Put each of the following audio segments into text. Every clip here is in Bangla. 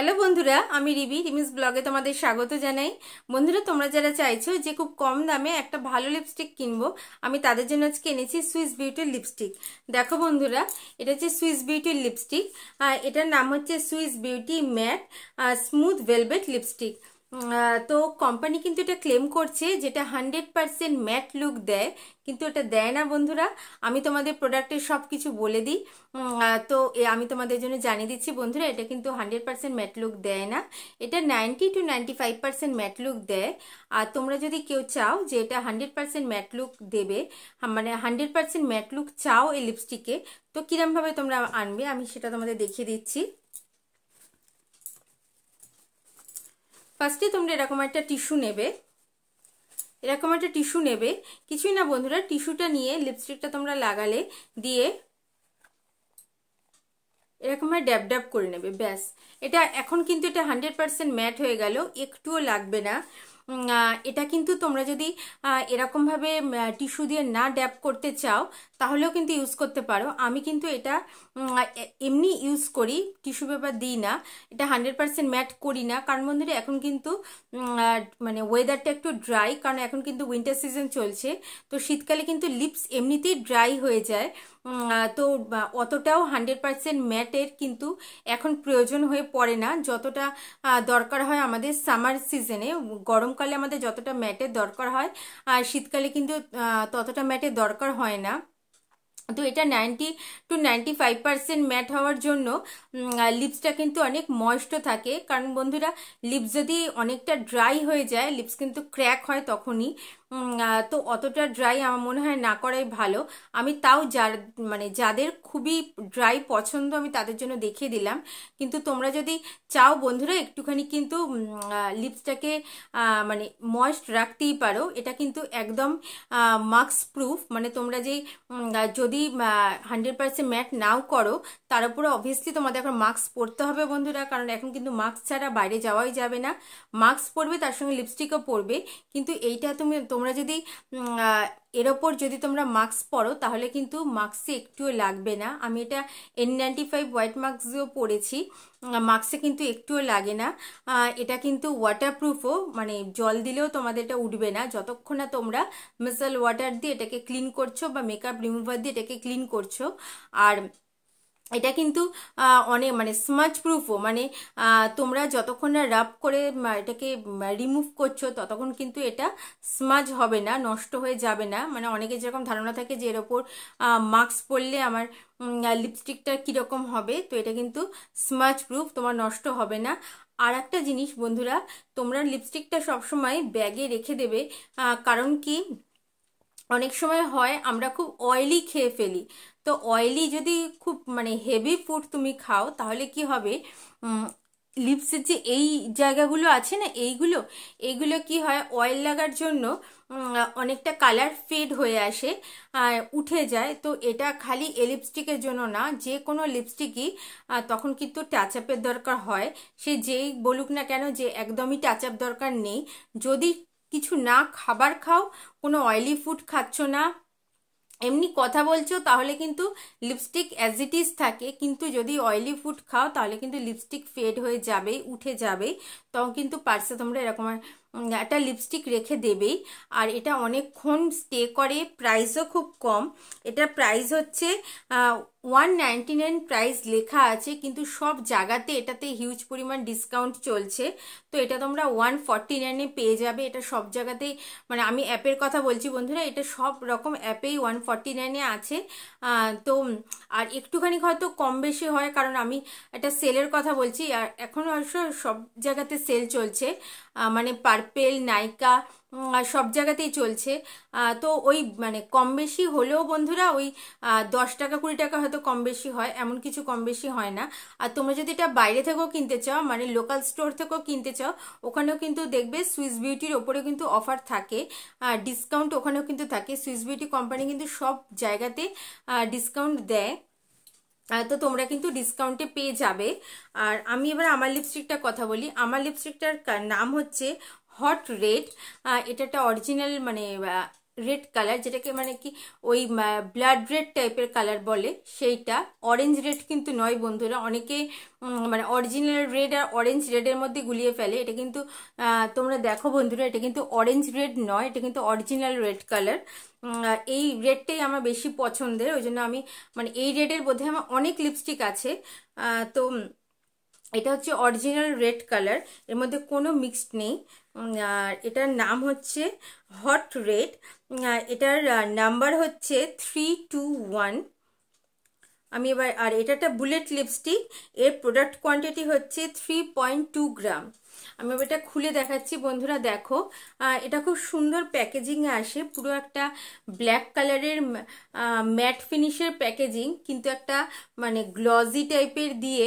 হ্যালো বন্ধুরা আমি রিবি রিমিস ব্লগে তোমাদের স্বাগত জানাই বন্ধুরা তোমরা যারা চাইছো যে খুব কম দামে একটা ভালো লিপস্টিক কিনবো আমি তাদের জন্য আজকে এনেছি সুইস বিউটির লিপস্টিক দেখো বন্ধুরা এটা হচ্ছে সুইস বিউটির লিপস্টিক এটার নাম হচ্ছে Swiss beauty matte smooth velvet lipstick তো কোম্পানি কিন্তু এটা ক্লেম করছে যেটা হান্ড্রেড পারসেন্ট ম্যাট লুক দেয় কিন্তু এটা দেয় না বন্ধুরা আমি তোমাদের প্রোডাক্টের সব কিছু বলে দিই তো আমি তোমাদের জন্য জানিয়ে দিচ্ছি বন্ধুরা এটা কিন্তু হান্ড্রেড পারসেন্ট ম্যাট লুক দেয় না এটা ninety two ninety five percent matte look দেয় আর তোমরা যদি কেউ চাও যে এটা হান্ড্রেড পারসেন্ট ম্যাট লুক দেবে মানে হান্ড্রেড পারসেন্ট ম্যাট লুক চাও এই লিপস্টিকে তো কীরমভাবে তোমরা আনবে আমি সেটা তোমাদের দেখিয়ে দিচ্ছি ফার্স্টে তোমরা এরকম একটা টিস্যু নেবে এরকম একটা টিস্যু নেবে কিছুই না বন্ধুরা টিস্যুটা নিয়ে লিপস্টিকটা তোমরা লাগালে দিয়ে এরকমভাবে ড্যাব ড্যাব করে নেবে ব্যাস এটা এখন কিন্তু এটা হান্ড্রেড পারসেন্ট ম্যাট হয়ে গেল একটুও লাগবে না এটা কিন্তু তোমরা যদি এরকমভাবে টিস্যু দিয়ে না ড্যাপ করতে চাও তাহলেও কিন্তু ইউজ করতে পারো আমি কিন্তু এটা এমনি ইউজ করি টিস্যু পেপার দিই না এটা হান্ড্রেড পারসেন্ট ম্যাট করি না কারণ বন্ধুরা এখন কিন্তু মানে ওয়েদারটা একটু ড্রাই কারণ এখন কিন্তু উইন্টার সিজন চলছে তো শীতকালে কিন্তু লিপস এমনিতেই ড্রাই হয়ে যায় তো অতটাও হান্ড্রেড পারসেন্ট ম্যাটের কিন্তু এখন প্রয়োজন হয়ে পড়ে না যতটা দরকার হয় আমাদের সামার সিজনে গরমকালে আমাদের যতটা ম্যাটের দরকার হয় আর শীতকালে কিন্তু ততটা ম্যাটের দরকার হয় না তো এটা ninety two ninety five percent matte হওয়ার জন্য লিপসটা কিন্তু অনেক ময়েস্ট থাকে কারণ বন্ধুরা লিপস যদি অনেকটা ড্রাই হয়ে যায় লিপস কিন্তু ক্র্যাক হয় তখনই তো অতটা ড্রাই আমার মনে হয় না করাই ভালো আমি তাও যার মানে যাদের খুবই ড্রাই পছন্দ আমি তাদের জন্য দেখিয়ে দিলাম কিন্তু তোমরা যদি চাও বন্ধুরা একটুখানি কিন্তু লিপসটাকে মানে ময়েস্ট রাখতেই পারো এটা কিন্তু একদম মাস্ক প্রুফ মানে তোমরা যে যদি হান্ড্রেড পার্সেন্ট ম্যাট নাও করো তার উপরে অবভিয়াসলি তোমাদের এখন মাস্ক পরতে হবে বন্ধুরা কারণ এখন কিন্তু মাস্ক ছাড়া বাইরে যাওয়াই যাবে না মাস্ক পরবে তার সঙ্গে লিপস্টিকও পরবে কিন্তু এইটা তুমি তোমরা যদি এর ওপর যদি তোমরা মাস্ক পরো তাহলে কিন্তু মাস্কে একটুও লাগবে না আমি এটা এন নাইনটি ফাইভ হোয়াইট মাস্কও পরেছি মাস্কে কিন্তু একটুও লাগে না এটা কিন্তু ওয়াটারপ্রুফও মানে জল দিলেও তোমাদের এটা উঠবে না যতক্ষণ না তোমরা মিসাল ওয়াটার দিয়ে এটাকে ক্লিন করছো বা মেকআপ রিমুভার দিয়ে এটাকে ক্লিন করছো আর এটা কিন্তু অনেক মানে স্মাচ প্রুফও মানে তোমরা যতক্ষণ না রাব করে এটাকে রিমুভ করছো ততক্ষণ কিন্তু এটা স্মাজ হবে না নষ্ট হয়ে যাবে না মানে অনেকে যেরকম ধারণা থাকে যে এর ওপর মাস্ক পরলে আমার লিপস্টিকটা কীরকম হবে তো এটা কিন্তু স্মাচ প্রুফ তোমার নষ্ট হবে না আর একটা জিনিস বন্ধুরা তোমরা লিপস্টিকটা সবসময় ব্যাগে রেখে দেবে কারণ কি অনেক সময় হয় আমরা খুব অয়েলি খেয়ে ফেলি তো অয়েলি যদি খুব মানে হেভি ফুড তুমি খাও তাহলে কি হবে লিপসের যে এই জায়গাগুলো আছে না এইগুলো এইগুলো কি হয় অয়েল লাগার জন্য অনেকটা কালার ফেড হয়ে আসে উঠে যায় তো এটা খালি এ লিপস্টিকের জন্য না যে কোনো লিপস্টিকই তখন কিন্তু টাচ আপের দরকার হয় সে যেই বলুক না কেন যে একদমই টাচ আপ দরকার নেই যদি কিছু না খাবার খাও কোনো অয়েলি ফুড খাচ্ছ না এমনি কথা বলছো তাহলে কিন্তু লিপস্টিক অ্যাজ ইট ইজ থাকে কিন্তু যদি অয়েলি ফুড খাও তাহলে কিন্তু লিপস্টিক ফেড হয়ে যাবে উঠে যাবে তখন কিন্তু পার্সে তোমরা এরকম একটা লিপস্টিক রেখে দেবেই আর এটা অনেকক্ষণ স্টে করে প্রাইসও খুব কম এটা প্রাইস হচ্ছে ওয়ান নাইনটি নাইন প্রাইস লেখা আছে কিন্তু সব জায়গাতে এটাতে হিউজ পরিমাণ ডিসকাউন্ট চলছে তো এটা তোমরা ওয়ান ফর্টি নাইনে পেয়ে যাবে এটা সব জায়গাতেই মানে আমি অ্যাপের কথা বলছি বন্ধুরা এটা সব রকম অ্যাপেই ওয়ান ফর্টি নাইনে আছে তো আর একটুখানি হয়তো কম বেশি হয় কারণ আমি এটা সেলের কথা বলছি আর এখন অবশ্য সব জায়গাতে সেল চলছে মানে পার্পেল নাইকা সব জায়গাতেই চলছে তো ওই মানে কম বেশি হলেও বন্ধুরা ওই দশ টাকা কুড়ি টাকা হয়তো কম বেশি হয় এমন কিছু কম বেশি হয় না আর তোমরা যদি এটা বাইরে থেকেও কিনতে চাও মানে লোকাল স্টোর থেকেও কিনতে চাও ওখানেও কিন্তু দেখবে সুইস বিউটির ওপরেও কিন্তু অফার থাকে ডিসকাউন্ট ওখানেও কিন্তু থাকে সুইস বিউটি কোম্পানি কিন্তু সব জায়গাতে ডিসকাউন্ট দেয় তো তোমরা কিন্তু ডিসকাউন্টে পেয়ে যাবে আর আমি এবার আমার লিপস্টিকটা কথা বলি আমার লিপস্টিকটার নাম হচ্ছে হট রেড এটা একটা অরিজিনাল মানে রেড কালার যেটাকে মানে কি ওই ব্লাড রেড টাইপের কালার বলে সেইটা অরেঞ্জ রেড কিন্তু নয় বন্ধুরা অনেকে মানে অরিজিনাল রেড আর অরেঞ্জ রেডের মধ্যে গুলিয়ে ফেলে এটা কিন্তু তোমরা দেখো বন্ধুরা এটা কিন্তু অরেঞ্জ রেড নয় এটা কিন্তু অরিজিনাল রেড কালার এই রেডটাই আমার বেশি পছন্দের ওই জন্য আমি মানে এই রেডের বোধহয় আমার অনেক লিপস্টিক আছে তো এটা হচ্ছে অরিজিনাল রেড কালার এর মধ্যে কোনো মিক্সড নেই আর এটার নাম হচ্ছে হট রেড এটার নাম্বার হচ্ছে থ্রি টু ওয়ান আমি এবার আর এটা একটা বুলেট লিপস্টিক এর প্রোডাক্ট কোয়ান্টিটি হচ্ছে থ্রি পয়েন্ট টু গ্রাম আমি এটা খুলে দেখাচ্ছি বন্ধুরা দেখো এটা খুব সুন্দর প্যাকেজিংয়ে আসে পুরো একটা ব্ল্যাক কালারের ম্যাট ফিনিশের প্যাকেজিং কিন্তু একটা মানে গ্লজি টাইপের দিয়ে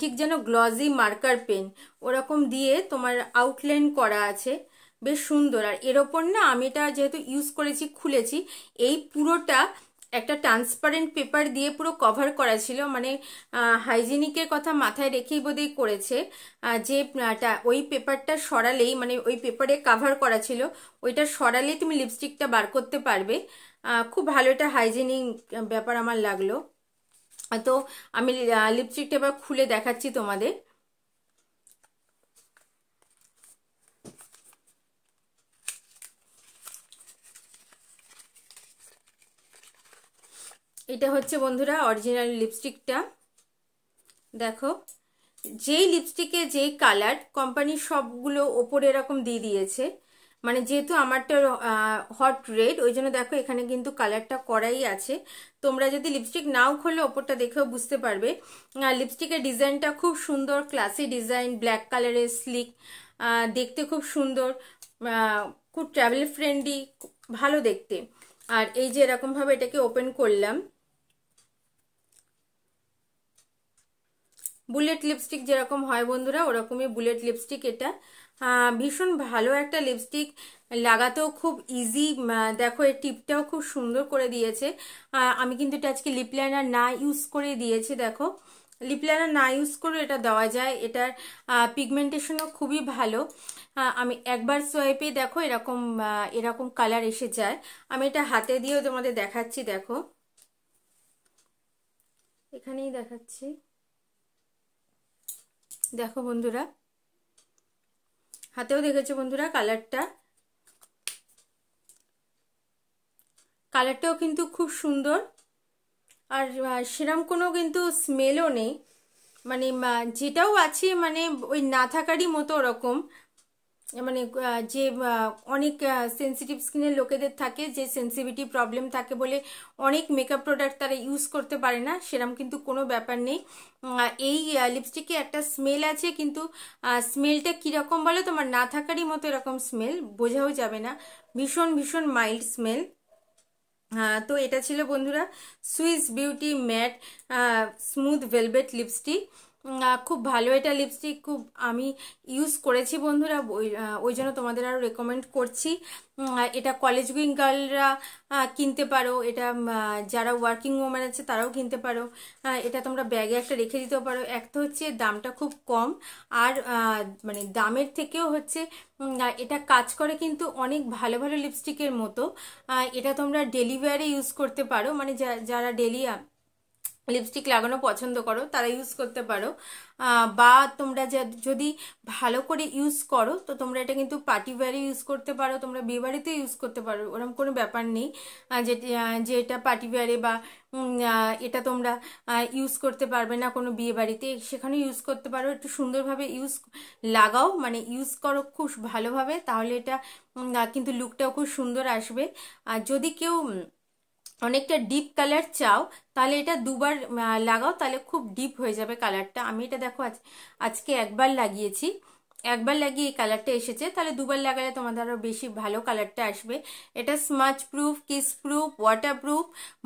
ঠিক যেন গ্লজি মার্কার পেন ওরকম দিয়ে তোমার আউটলাইন করা আছে বেশ সুন্দর আর এর ওপর না আমি এটা যেহেতু ইউজ করেছি খুলেছি এই পুরোটা একটা ট্রান্সপারেন্ট পেপার দিয়ে পুরো কভার করা ছিল মানে হাইজিনিকের কথা মাথায় রেখেই বোধহয় করেছে যে ওই পেপারটা সরালেই মানে ওই পেপারে কাভার করা ছিল ওইটা সরালেই তুমি লিপস্টিকটা বার করতে পারবে খুব ভালো এটা হাইজিনিক ব্যাপার আমার লাগলো তো আমি লিপস্টিকটা এবার খুলে দেখাচ্ছি তোমাদের এটা হচ্ছে বন্ধুরা অরিজিনাল লিপস্টিকটা দেখো যেই লিপস্টিকে যেই কালার কোম্পানি সবগুলো ওপরে এরকম দিয়ে দিয়েছে মানে যেহেতু আমারটা হট রেড ওই জন্য দেখো এখানে কিন্তু কালারটা করাই আছে তোমরা যদি লিপস্টিক নাও খোলো ওপরটা দেখেও বুঝতে পারবে লিপস্টিকের ডিজাইনটা খুব সুন্দর ক্লাসি ডিজাইন ব্ল্যাক কালারের স্লিক দেখতে খুব সুন্দর খুব ট্রাভেল ফ্রেন্ডলি ভালো দেখতে আর এই যে এরকমভাবে এটাকে ওপেন করলাম বুলেট লিপস্টিক যেরকম হয় বন্ধুরা ওরকমই বুলেট লিপস্টিক এটা ভীষণ ভালো একটা লিপস্টিক লাগাতেও খুব ইজি দেখো এর টিপটাও খুব সুন্দর করে দিয়েছে আমি কিন্তু এটা আজকে লিপ লাইনার না ইউজ করে দিয়েছে দেখো লিপ লাইনার না ইউজ করে এটা দেওয়া যায় এটার পিগমেন্টেশনও খুবই ভালো আমি একবার সোয়াইপে দেখো এরকম এরকম কালার এসে যায় আমি এটা হাতে দিয়েও তোমাদের দেখাচ্ছি দেখো এখানেই দেখাচ্ছি দেখো বন্ধুরা হাতেও দেখেছো বন্ধুরা কালারটা কালারটাও কিন্তু খুব সুন্দর আর সেরম কোনো কিন্তু স্মেলও নেই মানে যেটাও আছে মানে ওই না থাকারই মতো ওরকম মানে যে অনেক সেন্সিটিভ স্কিনের লোকেদের থাকে যে সেন্সিভিটি প্রবলেম থাকে বলে অনেক মেকআপ প্রোডাক্ট তারা ইউজ করতে পারে না সেরম কিন্তু কোনো ব্যাপার নেই এই লিপস্টিকে একটা স্মেল আছে কিন্তু স্মেলটা কীরকম বলো তোমার না থাকারই মতো এরকম স্মেল বোঝাও যাবে না ভীষণ ভীষণ মাইল্ড স্মেল তো এটা ছিল বন্ধুরা Swiss beauty matte smooth velvet lipstick খুব ভালো এটা লিপস্টিক খুব আমি ইউজ করেছি বন্ধুরা ওই জন্য তোমাদের আরও রেকমেন্ড করছি এটা কলেজ গোয়িং গার্লরা কিনতে পারো এটা যারা ওয়ার্কিং ওম্যান আছে তারাও কিনতে পারো এটা তোমরা ব্যাগে একটা রেখে দিতেও পারো এক তো হচ্ছে দামটা খুব কম আর মানে দামের থেকেও হচ্ছে এটা কাজ করে কিন্তু অনেক ভালো ভালো লিপস্টিকের মতো এটা তোমরা ডেলিভারি ইউজ করতে পারো মানে যারা ডেলি লিপস্টিক লাগানো পছন্দ করো তারা ইউজ করতে পারো বা তোমরা যদি ভালো করে ইউজ করো তো তোমরা এটা কিন্তু পার্টি ওয়্যারে ইউজ করতে পারো তোমরা বিয়েবাড়িতে ইউজ করতে পারো ওরকম কোনো ব্যাপার নেই যে যে এটা পার্টি ওয়্যারে বা এটা তোমরা ইউজ করতে পারবে না কোনো বিয়েবাড়িতে সেখানে ইউজ করতে পারো একটু সুন্দরভাবে ইউজ লাগাও মানে ইউজ করো খুব ভালোভাবে তাহলে এটা কিন্তু লুকটাও খুব সুন্দর আসবে আর যদি কেউ অনেকটা ডিপ কালার চাও তাহলে এটা দুবার লাগাও তাহলে খুব ডিপ হয়ে যাবে কালারটা আমি এটা দেখো আজ আজকে একবার লাগিয়েছি একবার লাগিয়ে এই কালারটা এসেছে তাহলে দুবার লাগালে তোমাদের আরও বেশি ভালো কালারটা আসবে এটা smudge proof kiss proof waterproof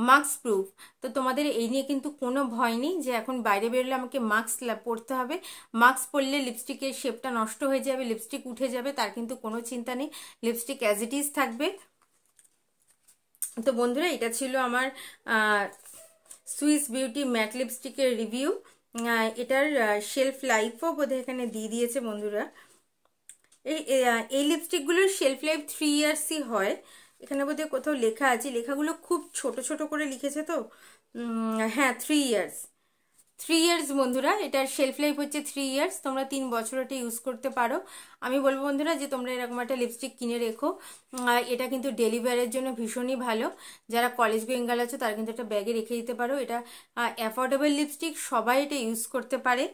mask proof তো তোমাদের এই নিয়ে কিন্তু কোনো ভয় নেই যে এখন বাইরে বেরোলে আমাকে মাস্ক পরতে হবে মাস্ক পরলে লিপস্টিকের শেপটা নষ্ট হয়ে যাবে লিপস্টিক উঠে যাবে তার কিন্তু কোনো চিন্তা নেই লিপস্টিক অ্যাজ ইট ইজ থাকবে তো বন্ধুরা এটা ছিল আমার সুইস বিউটি ম্যাট লিপস্টিকের রিভিউ এটার শেলফ লাইফও বোধহয় এখানে দিয়ে দিয়েছে বন্ধুরা এই এই লিপস্টিকগুলোর শেলফ লাইফ থ্রি ইয়ার্সই হয় এখানে বোধহয় কোথাও লেখা আছে লেখাগুলো খুব ছোট ছোট করে লিখেছে তো হ্যাঁ থ্রি ইয়ার্স থ্রি ইয়ার্স বন্ধুরা এটার শেলফ লাইফ হচ্ছে থ্রি ইয়ার্স তোমরা তিন বছর এটা ইউজ করতে পারো আমি বলবো বন্ধুরা যে তোমরা এরকম একটা লিপস্টিক কিনে রেখো এটা কিন্তু ডেলিভারের জন্য ভীষণই ভালো যারা কলেজ গেল আছো তারা কিন্তু একটা ব্যাগে রেখে দিতে পারো এটা অ্যাফোর্ডেবল লিপস্টিক সবাই এটা ইউজ করতে পারে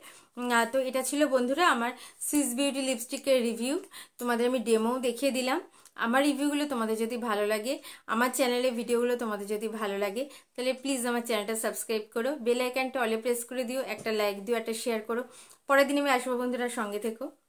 তো এটা ছিল বন্ধুরা আমার সিস বিউটি লিপস্টিকের রিভিউ তোমাদের আমি ডেমোও দেখিয়ে দিলাম আমার রিভিউগুলো তোমাদের যদি ভালো লাগে আমার চ্যানেলের ভিডিওগুলো তোমাদের যদি ভালো লাগে তাহলে প্লিজ আমার চ্যানেলটা সাবস্ক্রাইব করো বেল আইকনটা অলে প্রেস করে দিও একটা লাইক দিও একটা শেয়ার করো পরের দিন আমি আসবো বন্ধুরা সঙ্গে থেকো